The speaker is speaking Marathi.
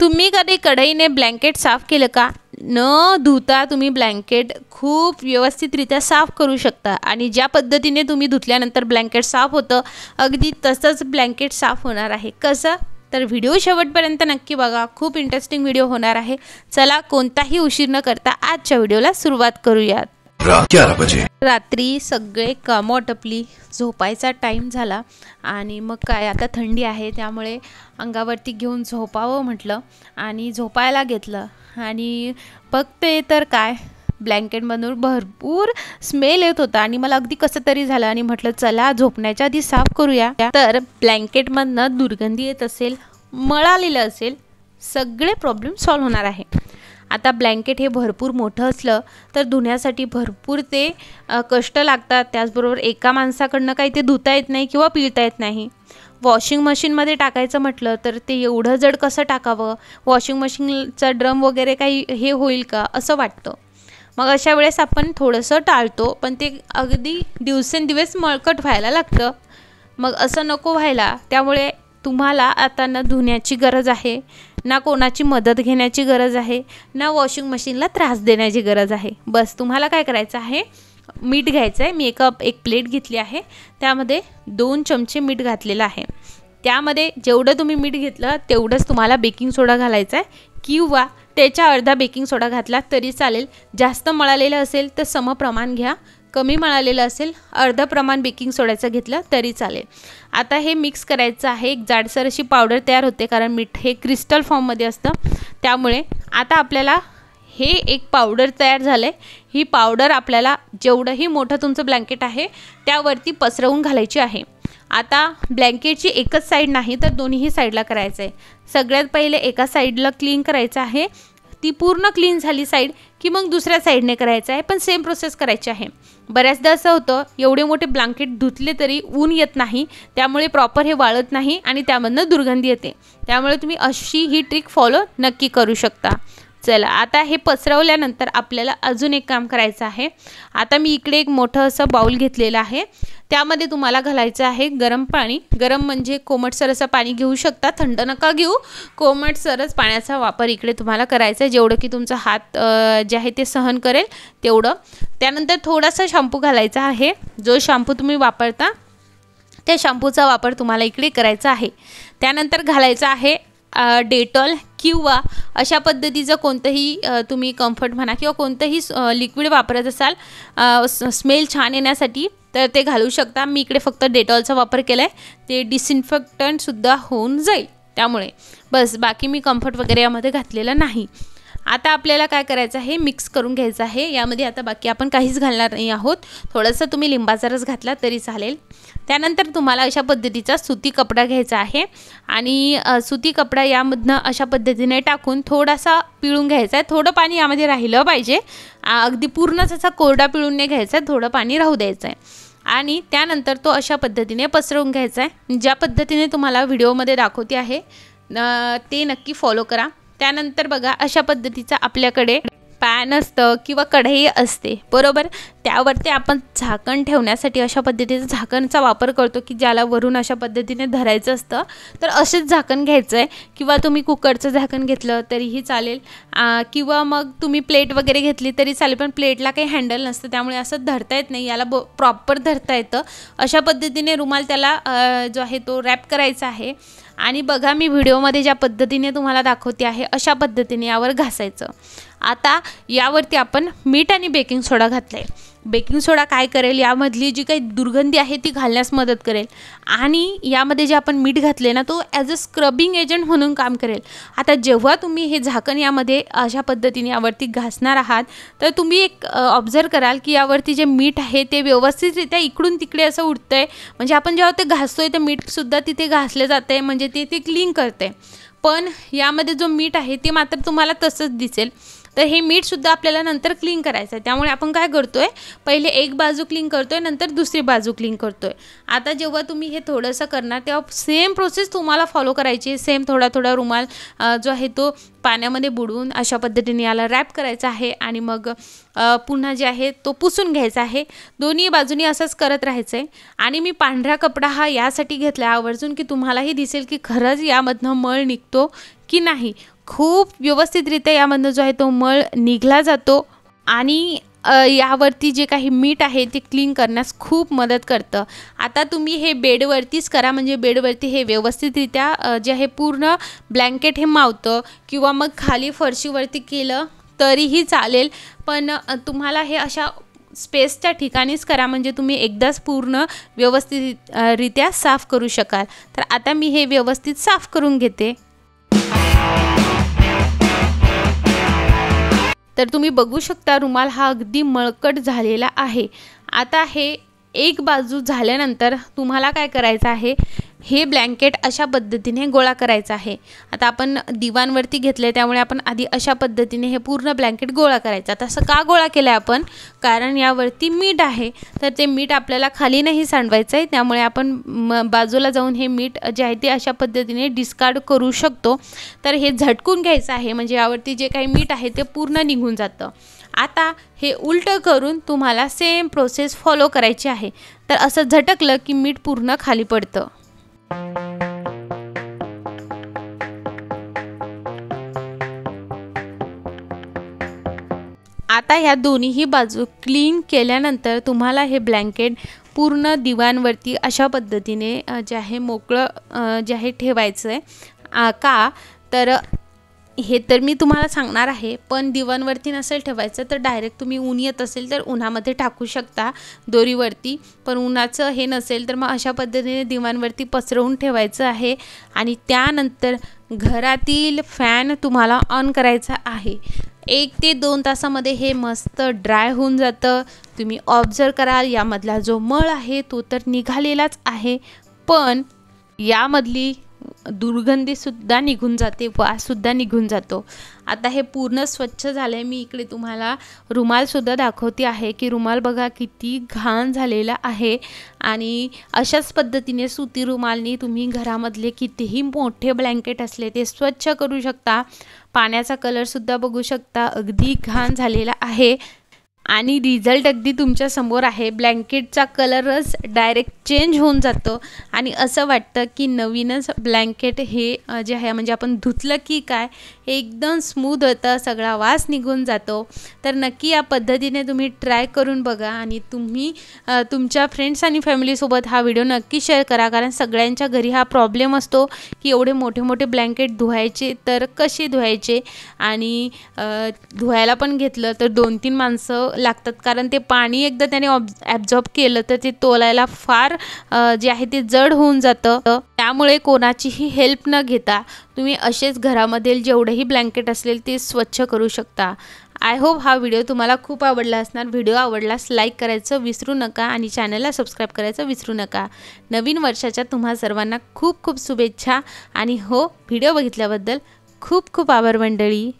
तुम्ही कधी कढईने ब्लँकेट साफ केलं का न धुता तुम्ही ब्लँकेट खूप व्यवस्थितरित्या साफ करू शकता आणि ज्या पद्धतीने तुम्ही धुतल्यानंतर ब्लँकेट साफ होतं अगदी तसंच ब्लँकेट साफ होणार आहे कसं तर व्हिडिओ शेवटपर्यंत नक्की बघा खूप इंटरेस्टिंग व्हिडिओ होणार आहे चला कोणताही उशीर न करता आजच्या व्हिडिओला सुरुवात करूयात रात्री सगळे कामं आटपली झोपायचा टाईम झाला आणि मग काय आता थंडी आहे त्यामुळे अंगावरती घेऊन झोपावं म्हटलं आणि झोपायला घेतलं आणि बघते तर काय ब्लँकेटमधून भरपूर स्मेल येत होता आणि मला अगदी कसं तरी झालं आणि म्हटलं चला झोपण्याच्या आधी साफ करूया तर ब्लँकेटमधनं दुर्गंधी येत असेल मळालेलं असेल सगळे प्रॉब्लेम सॉल्व्ह होणार आहे आता ब्लँकेट हे भरपूर मोठं असलं तर धुण्यासाठी भरपूर ते कष्ट लागतात त्याचबरोबर एका माणसाकडनं काही ते धुता येत नाही किंवा पिळता येत नाही वॉशिंग मशीनमध्ये टाकायचं म्हटलं तर ते एवढं जड कसं टाकावं वॉशिंग मशीनचा ड्रम वगैरे काही हे होईल का असं वाटतं मग अशा वेळेस आपण थोडंसं टाळतो पण ते अगदी दिवसेंदिवस मळकट व्हायला लागतं मग असं नको व्हायला त्यामुळे तुम्हाला आता ना धुण्याची गरज आहे ना कोणाची मदत घेण्याची गरज आहे ना वॉशिंग मशीनला त्रास देण्याची गरज आहे बस तुम्हाला काय करायचं आहे मीठ घ्यायचं आहे मी एका एक प्लेट घेतली आहे त्यामध्ये दोन चमचे मीठ घातलेलं आहे त्यामध्ये जेवढं तुम्ही मीठ घेतलं तेवढंच तुम्हाला बेकिंग सोडा घालायचा आहे किंवा त्याच्या अर्धा बेकिंग सोडा घातला तरी चालेल जास्त मळालेलं असेल तर समप्रमाण घ्या कमी मळालेलं असेल अर्ध प्रमाण बेकिंग सोड्याचं घेतलं तरी चालेल आता हे मिक्स करायचं आहे एक जाडसर अशी पावडर तयार होते कारण मीठ हे क्रिस्टल फॉर्ममध्ये असतं त्यामुळे आता आपल्याला हे एक पावडर तयार झालं आहे ही पावडर आपल्याला जेवढंही मोठं तुमचं ब्लँकेट आहे त्यावरती पसरवून घालायची आहे आता ब्लँकेटची एकच साईड नाही तर दोन्हीही साईडला करायचं आहे सगळ्यात पहिले एका साईडला क्लीन करायचं आहे ती पूर्ण क्लीन झाली साईड की मग दुसऱ्या साईडने करायचं आहे पण सेम प्रोसेस करायची आहे बऱ्याचदा असं होतं एवढे मोठे ब्लँकेट धुतले तरी ऊन येत नाही त्यामुळे प्रॉपर हे वाळत नाही आणि त्यामधनं दुर्गंधी येते त्यामुळे तुम्ही अशी ही ट्रिक फॉलो नक्की करू शकता चला आता हे पसरवल्यानंतर आपल्याला अजून एक काम करायचं आहे आता मी इकडे एक मोठं असं बाउल घेतलेलं आहे त्यामध्ये तुम्हाला घालायचं आहे गरम पाणी गरम म्हणजे कोमटसर असं पाणी घेऊ शकता थंड नका घेऊ कोमटसरच पाण्याचा वापर इकडे तुम्हाला करायचा आहे जेवढं की तुमचा हात जे आहे ते सहन करेल तेवढं त्यानंतर थोडासा शॅम्पू घालायचा आहे जो शॅम्पू तुम्ही वापरता त्या शॅम्पूचा वापर तुम्हाला इकडे करायचा आहे त्यानंतर घालायचं आहे डेटॉल किंवा अशा पद्धतीचं कोणतंही तुम्ही कम्फर्ट म्हणा किंवा कोणतंही लिक्विड वापरत असाल स्मेल छान येण्यासाठी तर ते घालू शकता मी इकडे फक्त डेटॉलचा वापर केला आहे ते डिसइन्फेक्टंटसुद्धा होऊन जाईल त्यामुळे बस बाकी मी कम्फर्ट वगैरे यामध्ये घातलेलं नाही आता आपल्याला काय करायचं आहे मिक्स करून घ्यायचं आहे यामध्ये आता बाकी आपण काहीच घालणार नाही आहोत थोडंसं तुम्ही लिंबाचा रस घातला तरी चालेल त्यानंतर तुम्हाला अशा पद्धतीचा सुती कपडा घ्यायचा आहे आणि सुती कपडा यामधनं अशा पद्धतीने टाकून थोडासा पिळून घ्यायचा आहे थोडं पाणी यामध्ये राहिलं पाहिजे अगदी पूर्णच असा कोरडा पिळून नाही घ्यायचा आहे थोडं पाणी राहू द्यायचं आहे आणि त्यानंतर तो अशा पद्धतीने पसरवून घ्यायचा आहे ज्या पद्धतीने तुम्हाला व्हिडिओमध्ये दाखवते आहे ते नक्की फॉलो करा त्यानंतर बघा अशा पद्धतीचा आपल्याकडे पॅन असतं किंवा कढई असते बरोबर त्यावरती आपण झाकण ठेवण्यासाठी अशा पद्धतीचं झाकणचा वापर करतो की ज्याला वरून अशा पद्धतीने धरायचं असतं तर असेच झाकण घ्यायचं आहे किंवा तुम्ही कुकरचं झाकण घेतलं तरीही चालेल किंवा मग तुम्ही प्लेट वगैरे घेतली तरी चालेल पण प्लेटला काही हँडल नसतं त्यामुळे असं धरता येत नाही याला ब प्रॉपर धरता येतं अशा पद्धतीने रुमाल त्याला जो आहे तो रॅप करायचा आहे आणि बघा मी व्हिडिओमध्ये ज्या पद्धतीने तुम्हाला दाखवते आहे अशा पद्धतीने यावर घासायचं आता यावरती आपण मीठ आणि बेकिंग सोडा घातला आहे बेकिंग सोडा काय करेल यामधली जी काही दुर्गंधी आहे ती घालण्यास मदत करेल आणि यामध्ये जे आपण मीठ घातले ना तो ॲज अ स्क्रबिंग एजंट म्हणून काम करेल आता जेव्हा तुम्ही हे झाकण यामध्ये अशा पद्धतीने यावरती घासणार आहात तर तुम्ही एक ऑब्झर्व कराल की यावरती जे मीठ आहे ते व्यवस्थितरित्या इकडून तिकडे असं उठतं आहे म्हणजे आपण जेव्हा ते घासतो आहे ते मीठसुद्धा तिथे घासले जाते आहे म्हणजे ते ते क्लीन करते पण यामध्ये जो मीठ आहे ते मात्र तुम्हाला तसंच दिसेल तर हे मीठसुद्धा आपल्याला नंतर क्लीन करायचं आहे त्यामुळे आपण काय करतो आहे पहिले एक बाजू क्लीन करतो आहे नंतर दुसरी बाजू क्लीन करतो आहे आता जेव्हा तुम्ही हे थोडंसं करणार तेव्हा सेम प्रोसेस तुम्हाला फॉलो करायची आहे सेम थोडा थोडा रुमाल जो आहे तो पाण्यामध्ये बुडवून अशा पद्धतीने याला रॅप करायचा आहे आणि मग पुन्हा जे आहे तो पुसून घ्यायचा आहे दोन्ही बाजूनी असंच करत राहायचं आहे आणि मी पांढरा कपडा हा यासाठी घेतला आवर्जून की तुम्हालाही दिसेल की खरंच यामधनं मळ निघतो की नाही खूप व्यवस्थितरित्या यामधनं जो आहे तो मळ निघला जातो आणि यावरती जे काही मीठ आहे ते क्लीन करण्यास खूप मदत करतं आता तुम्ही हे बेडवरतीच करा म्हणजे बेडवरती हे व्यवस्थितरित्या जे आहे पूर्ण ब्लँकेट हे मावतं किंवा मग खाली फरशीवरती केलं तरीही चालेल पण तुम्हाला हे अशा स्पेसच्या ठिकाणीच करा म्हणजे तुम्ही एकदाच पूर्ण व्यवस्थित रित्या साफ करू शकाल तर आता मी हे व्यवस्थित साफ करून घेते तर तुम्ही बघू शकता रुमाल हा अगदी मळकट झालेला आहे आता हे एक बाजू झाल्यानंतर तुम्हाला काय करायचं आहे हे ब्लँकेट अशा पद्धतीने गोळा करायचं आहे आता आपण दिवाणवरती घेतले त्यामुळे आपण आधी अशा पद्धतीने हे पूर्ण ब्लँकेट गोळा करायचं आता असं का गोळा केलं आहे आपण कारण यावरती मीठ आहे तर ते मीठ आपल्याला खाली नाही सांडवायचं आहे त्यामुळे आपण बाजूला जाऊन हे मीठ जे आहे ते अशा पद्धतीने डिस्कार्ड करू शकतो तर हे झटकून घ्यायचं आहे म्हणजे यावरती जे काही मीठ आहे ते पूर्ण निघून जातं आता हे उलटं करून तुम्हाला सेम प्रोसेस फॉलो करायची आहे तर असं झटकलं की मीठ पूर्ण खाली पडतं आता ह्या दोन्हीही बाजू क्लीन केल्यानंतर तुम्हाला हे ब्लँकेट पूर्ण दिवाणवरती अशा पद्धतीने जे आहे मोकळं जे आहे ठेवायचं आहे का तर हे तर मी तुम्हाला सांगणार आहे पण दिवाणवरती नसेल ठेवायचं तर डायरेक्ट तुम्ही ऊन येत असेल तर उन्हामध्ये टाकू शकता दोरीवरती पण उन्हाचं हे नसेल तर मग अशा पद्धतीने दिवाणवरती पसरवून ठेवायचं आहे आणि त्यानंतर घरातील फॅन तुम्हाला ऑन करायचा आहे एक ते दोन तासामध्ये हे मस्त ड्राय होऊन जातं तुम्ही ऑब्झर्व कराल यामधला जो मळ आहे तो तर निघालेलाच आहे पण यामधली दुर्गंधीसुद्धा निघून जाते सुद्धा निघून जातो आता हे पूर्ण स्वच्छ झालं आहे मी इकडे तुम्हाला रुमालसुद्धा दाखवते आहे की रुमाल बघा किती घाण झालेला आहे आणि अशाच पद्धतीने सुती रुमालनी तुम्ही घरामधले कितीही मोठे ब्लँकेट असले ते स्वच्छ करू शकता पाण्याचा कलरसुद्धा बघू शकता अगदी घाण झालेला आहे आणि रिझल्ट अगदी तुमच्या समोर आहे ब्लँकेटचा कलरच डायरेक्ट चेंज होऊन जातो आणि असं वाटतं की नवीनच ब्लँकेट हे जे आहे म्हणजे आपण धुतलं की काय हे एकदम स्मूद होतं सगळा वास निघून जातो तर नक्की या पद्धतीने तुम्ही ट्राय करून बघा आणि तुम्ही तुमच्या फ्रेंड्स आणि फॅमिलीसोबत हा व्हिडिओ नक्की शेअर करा कारण सगळ्यांच्या घरी हा प्रॉब्लेम असतो की एवढे मोठे मोठे ब्लँकेट धुवायचे तर कसे धुवायचे आणि धुवायला पण घेतलं तर दोन तीन माणसं लागतात कारण ते पाणी एकदा त्याने ऑब केलं तर ते तोलायला फार जे आहे ते जड होऊन जातं त्यामुळे कोणाचीही हेल्प न घेता तुम्ही असेच घरामधील जेवढेही ब्लँकेट असेल ते स्वच्छ करू शकता आय होप हा व्हिडिओ तुम्हाला खूप आवडला असणार व्हिडिओ आवडलास लाईक करायचं विसरू नका आणि चॅनलला सबस्क्राईब करायचं विसरू नका नवीन वर्षाच्या तुम्हा सर्वांना खूप खूप शुभेच्छा आणि हो व्हिडिओ बघितल्याबद्दल खूप खूप आभार मंडळी